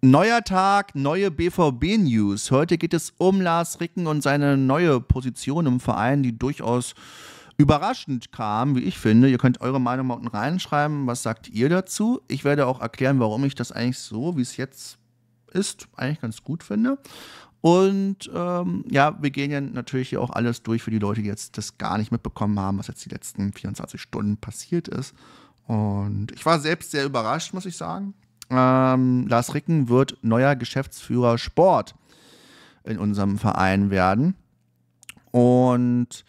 Neuer Tag, neue BVB-News. Heute geht es um Lars Ricken und seine neue Position im Verein, die durchaus überraschend kam, wie ich finde. Ihr könnt eure Meinung mal unten reinschreiben. Was sagt ihr dazu? Ich werde auch erklären, warum ich das eigentlich so, wie es jetzt ist, eigentlich ganz gut finde. Und ähm, ja, wir gehen ja natürlich hier auch alles durch für die Leute, die jetzt das gar nicht mitbekommen haben, was jetzt die letzten 24 Stunden passiert ist. Und ich war selbst sehr überrascht, muss ich sagen. Ähm, Lars Ricken wird neuer Geschäftsführer Sport in unserem Verein werden. Und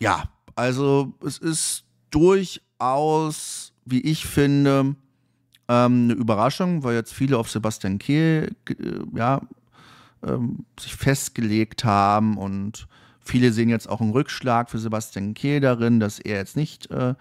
ja, also es ist durchaus, wie ich finde, ähm, eine Überraschung, weil jetzt viele auf Sebastian Kehl äh, ja, ähm, sich festgelegt haben und viele sehen jetzt auch einen Rückschlag für Sebastian Kehl darin, dass er jetzt nicht äh,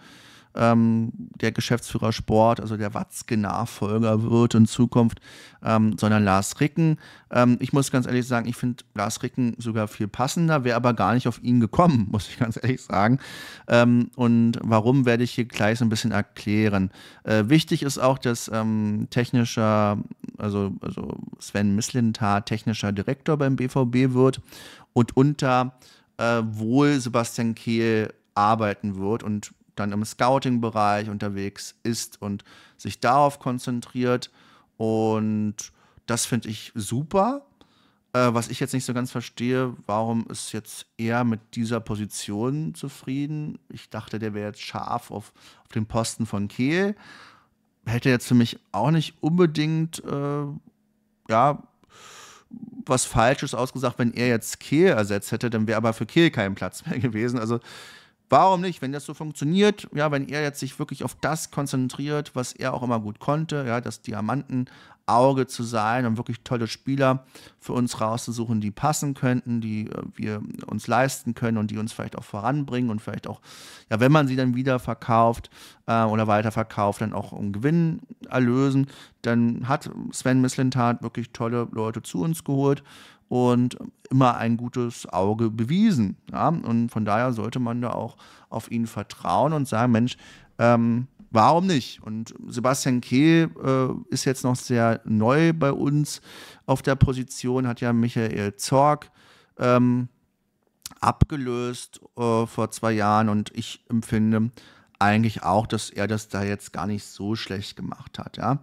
ähm, der Geschäftsführer Sport, also der Watzke-Nachfolger wird in Zukunft, ähm, sondern Lars Ricken. Ähm, ich muss ganz ehrlich sagen, ich finde Lars Ricken sogar viel passender, wäre aber gar nicht auf ihn gekommen, muss ich ganz ehrlich sagen. Ähm, und warum werde ich hier gleich so ein bisschen erklären. Äh, wichtig ist auch, dass ähm, technischer, also, also Sven Mislintar technischer Direktor beim BVB wird und unter äh, wohl Sebastian Kehl arbeiten wird und dann im Scouting-Bereich unterwegs ist und sich darauf konzentriert. Und das finde ich super. Äh, was ich jetzt nicht so ganz verstehe, warum ist jetzt er mit dieser Position zufrieden? Ich dachte, der wäre jetzt scharf auf, auf den Posten von Kehl. Hätte jetzt für mich auch nicht unbedingt, äh, ja, was Falsches ausgesagt, wenn er jetzt Kehl ersetzt hätte, dann wäre aber für Kehl kein Platz mehr gewesen. Also Warum nicht? Wenn das so funktioniert, ja, wenn er jetzt sich wirklich auf das konzentriert, was er auch immer gut konnte, ja, das Diamantenauge zu sein und wirklich tolle Spieler für uns rauszusuchen, die passen könnten, die äh, wir uns leisten können und die uns vielleicht auch voranbringen und vielleicht auch, ja, wenn man sie dann wieder verkauft äh, oder weiterverkauft, dann auch um Gewinn erlösen, dann hat Sven Mislintat wirklich tolle Leute zu uns geholt und immer ein gutes Auge bewiesen. Ja? Und von daher sollte man da auch auf ihn vertrauen und sagen, Mensch, ähm, warum nicht? Und Sebastian Kehl äh, ist jetzt noch sehr neu bei uns auf der Position, hat ja Michael Zorg ähm, abgelöst äh, vor zwei Jahren und ich empfinde, eigentlich auch, dass er das da jetzt gar nicht so schlecht gemacht hat. Ja?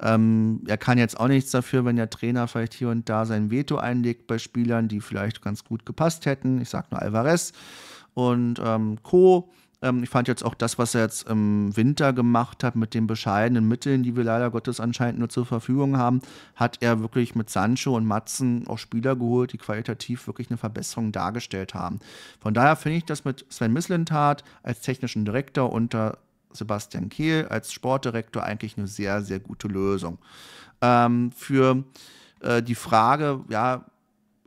Ähm, er kann jetzt auch nichts dafür, wenn der Trainer vielleicht hier und da sein Veto einlegt bei Spielern, die vielleicht ganz gut gepasst hätten. Ich sage nur Alvarez und ähm, Co. Ähm, ich fand jetzt auch das, was er jetzt im Winter gemacht hat, mit den bescheidenen Mitteln, die wir leider Gottes anscheinend nur zur Verfügung haben, hat er wirklich mit Sancho und Matzen auch Spieler geholt, die qualitativ wirklich eine Verbesserung dargestellt haben. Von daher finde ich das mit Sven Mislintat als technischen Direktor unter Sebastian Kehl als Sportdirektor eigentlich eine sehr, sehr gute Lösung. Ähm, für äh, die Frage, ja,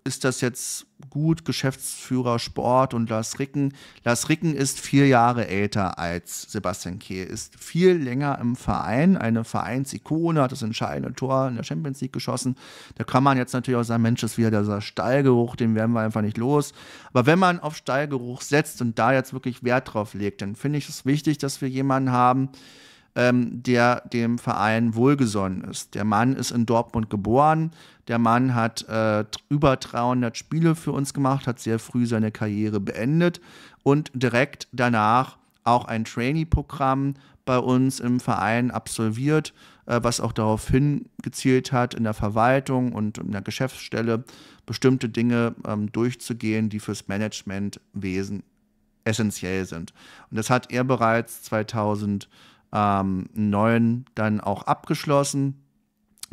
ist das jetzt gut, Geschäftsführer Sport und Lars Ricken. Lars Ricken ist vier Jahre älter als Sebastian Kehl, ist viel länger im Verein, eine Vereinsikone, hat das entscheidende Tor in der Champions League geschossen. Da kann man jetzt natürlich auch sagen, Mensch, das ist wieder dieser Stallgeruch, den werden wir einfach nicht los. Aber wenn man auf Stallgeruch setzt und da jetzt wirklich Wert drauf legt, dann finde ich es wichtig, dass wir jemanden haben, ähm, der dem Verein wohlgesonnen ist. Der Mann ist in Dortmund geboren. Der Mann hat äh, über 300 Spiele für uns gemacht, hat sehr früh seine Karriere beendet und direkt danach auch ein Trainee-Programm bei uns im Verein absolviert, äh, was auch darauf hingezielt hat, in der Verwaltung und in der Geschäftsstelle bestimmte Dinge ähm, durchzugehen, die fürs Managementwesen essentiell sind. Und das hat er bereits 2000 ähm, 9 dann auch abgeschlossen.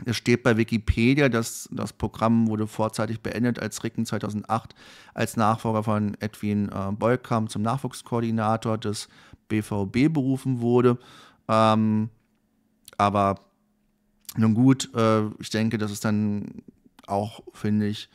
Es steht bei Wikipedia, dass das Programm wurde vorzeitig beendet, als Ricken 2008 als Nachfolger von Edwin äh, Beukam zum Nachwuchskoordinator des BVB berufen wurde. Ähm, aber nun gut, äh, ich denke, das ist dann auch, finde ich,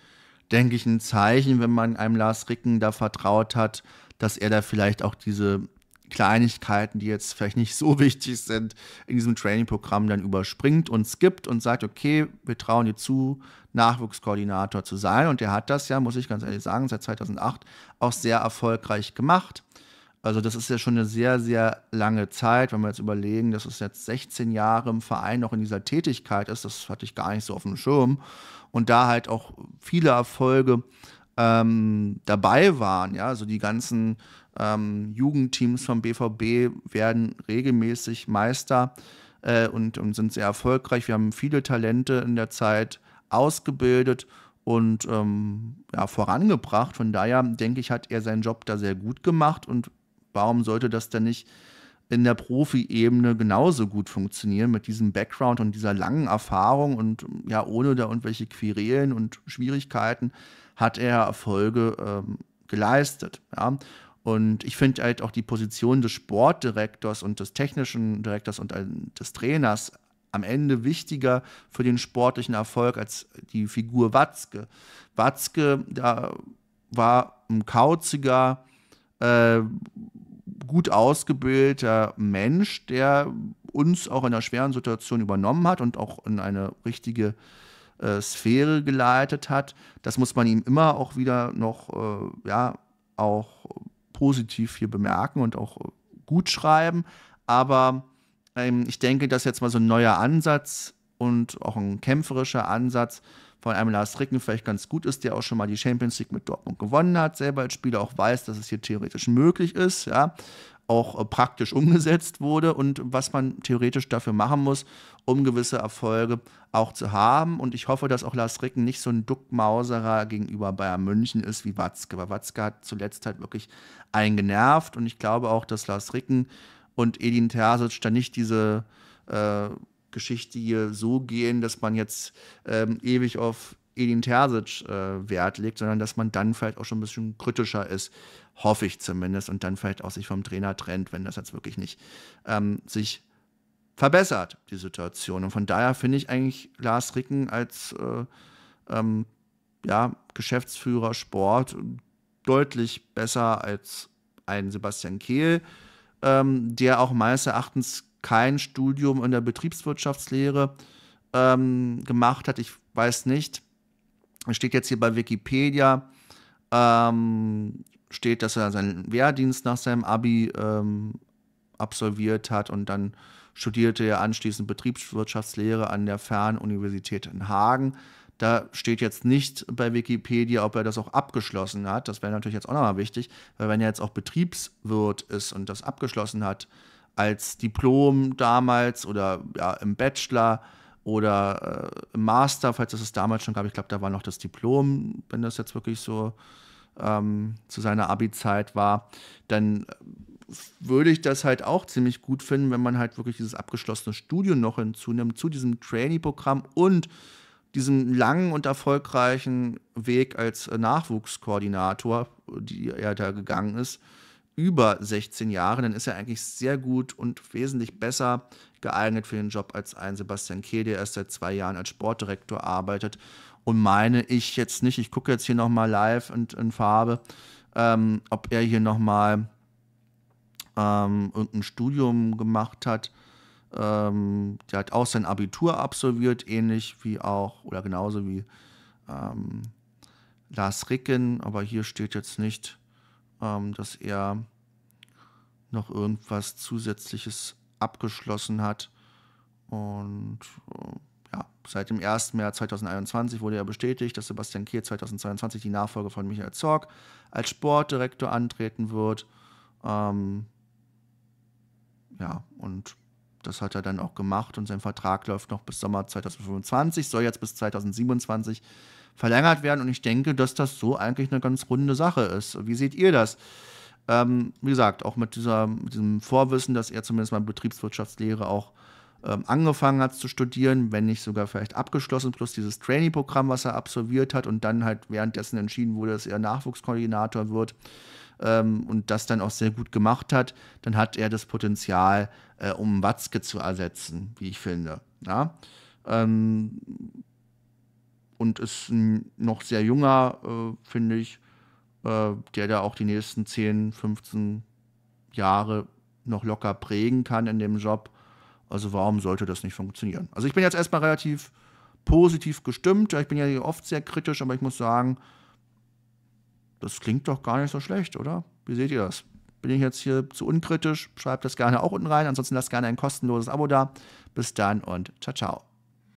denke ich, ein Zeichen, wenn man einem Lars Ricken da vertraut hat, dass er da vielleicht auch diese Kleinigkeiten, die jetzt vielleicht nicht so wichtig sind, in diesem Trainingprogramm dann überspringt und skippt und sagt, okay, wir trauen dir zu, Nachwuchskoordinator zu sein. Und der hat das ja, muss ich ganz ehrlich sagen, seit 2008 auch sehr erfolgreich gemacht. Also das ist ja schon eine sehr, sehr lange Zeit, wenn wir jetzt überlegen, dass es jetzt 16 Jahre im Verein noch in dieser Tätigkeit ist, das hatte ich gar nicht so auf dem Schirm. Und da halt auch viele Erfolge ähm, dabei waren, ja, also die ganzen ähm, Jugendteams vom BVB werden regelmäßig Meister äh, und, und, sind sehr erfolgreich. Wir haben viele Talente in der Zeit ausgebildet und ähm, ja, vorangebracht. Von daher denke ich, hat er seinen Job da sehr gut gemacht und warum sollte das denn nicht in der Profi-Ebene genauso gut funktionieren mit diesem Background und dieser langen Erfahrung und ja, ohne da irgendwelche Querelen und Schwierigkeiten hat er Erfolge ähm, geleistet. Ja. Und ich finde halt auch die Position des Sportdirektors und des technischen Direktors und des Trainers am Ende wichtiger für den sportlichen Erfolg als die Figur Watzke. Watzke da war ein kauziger, äh, gut ausgebildeter Mensch, der uns auch in einer schweren Situation übernommen hat und auch in eine richtige äh, Sphäre geleitet hat. Das muss man ihm immer auch wieder noch äh, ja, auch positiv hier bemerken und auch äh, gut schreiben. Aber ähm, ich denke, dass jetzt mal so ein neuer Ansatz und auch ein kämpferischer Ansatz von einem Lars Ricken vielleicht ganz gut ist, der auch schon mal die Champions League mit Dortmund gewonnen hat, selber als Spieler auch weiß, dass es hier theoretisch möglich ist, ja, auch äh, praktisch umgesetzt wurde und was man theoretisch dafür machen muss, um gewisse Erfolge auch zu haben. Und ich hoffe, dass auch Lars Ricken nicht so ein Duckmauserer gegenüber Bayern München ist wie Watzke. Weil Watzke hat zuletzt halt wirklich einen genervt und ich glaube auch, dass Lars Ricken und Edin Terzic da nicht diese äh, Geschichte hier so gehen, dass man jetzt ähm, ewig auf Edin Terzic äh, Wert legt, sondern dass man dann vielleicht auch schon ein bisschen kritischer ist hoffe ich zumindest, und dann vielleicht auch sich vom Trainer trennt, wenn das jetzt wirklich nicht ähm, sich verbessert, die Situation. Und von daher finde ich eigentlich Lars Ricken als äh, ähm, ja, Geschäftsführer Sport deutlich besser als ein Sebastian Kehl, ähm, der auch meines Erachtens kein Studium in der Betriebswirtschaftslehre ähm, gemacht hat. Ich weiß nicht. Es steht jetzt hier bei Wikipedia. Ähm, steht, dass er seinen Wehrdienst nach seinem Abi ähm, absolviert hat und dann studierte er anschließend Betriebswirtschaftslehre an der Fernuniversität in Hagen. Da steht jetzt nicht bei Wikipedia, ob er das auch abgeschlossen hat. Das wäre natürlich jetzt auch nochmal wichtig, weil wenn er jetzt auch Betriebswirt ist und das abgeschlossen hat als Diplom damals oder ja, im Bachelor oder äh, im Master, falls es es damals schon gab, ich glaube, da war noch das Diplom, wenn das jetzt wirklich so ähm, zu seiner Abi-Zeit war, dann würde ich das halt auch ziemlich gut finden, wenn man halt wirklich dieses abgeschlossene Studium noch hinzunimmt zu diesem Trainee-Programm und diesem langen und erfolgreichen Weg als Nachwuchskoordinator, die er da gegangen ist, über 16 Jahre, dann ist er eigentlich sehr gut und wesentlich besser geeignet für den Job als ein Sebastian Kehl, der erst seit zwei Jahren als Sportdirektor arbeitet und meine ich jetzt nicht, ich gucke jetzt hier nochmal live und in Farbe, ähm, ob er hier nochmal ähm, irgendein Studium gemacht hat. Ähm, der hat auch sein Abitur absolviert, ähnlich wie auch, oder genauso wie ähm, Lars Ricken, aber hier steht jetzt nicht, ähm, dass er noch irgendwas Zusätzliches abgeschlossen hat. Und ähm, Seit dem 1. März 2021 wurde ja bestätigt, dass Sebastian Kehl 2022 die Nachfolge von Michael Zorg als Sportdirektor antreten wird. Ähm, ja, und das hat er dann auch gemacht und sein Vertrag läuft noch bis Sommer 2025, soll jetzt bis 2027 verlängert werden und ich denke, dass das so eigentlich eine ganz runde Sache ist. Wie seht ihr das? Ähm, wie gesagt, auch mit, dieser, mit diesem Vorwissen, dass er zumindest mal Betriebswirtschaftslehre auch ähm, angefangen hat zu studieren, wenn nicht sogar vielleicht abgeschlossen, plus dieses Trainee-Programm, was er absolviert hat und dann halt währenddessen entschieden wurde, dass er Nachwuchskoordinator wird ähm, und das dann auch sehr gut gemacht hat, dann hat er das Potenzial, äh, um Watzke zu ersetzen, wie ich finde. Ja? Ähm, und ist ein noch sehr junger, äh, finde ich, äh, der da auch die nächsten 10, 15 Jahre noch locker prägen kann in dem Job also warum sollte das nicht funktionieren? Also ich bin jetzt erstmal relativ positiv gestimmt. Ich bin ja oft sehr kritisch, aber ich muss sagen, das klingt doch gar nicht so schlecht, oder? Wie seht ihr das? Bin ich jetzt hier zu unkritisch? Schreibt das gerne auch unten rein. Ansonsten lasst gerne ein kostenloses Abo da. Bis dann und ciao, ciao.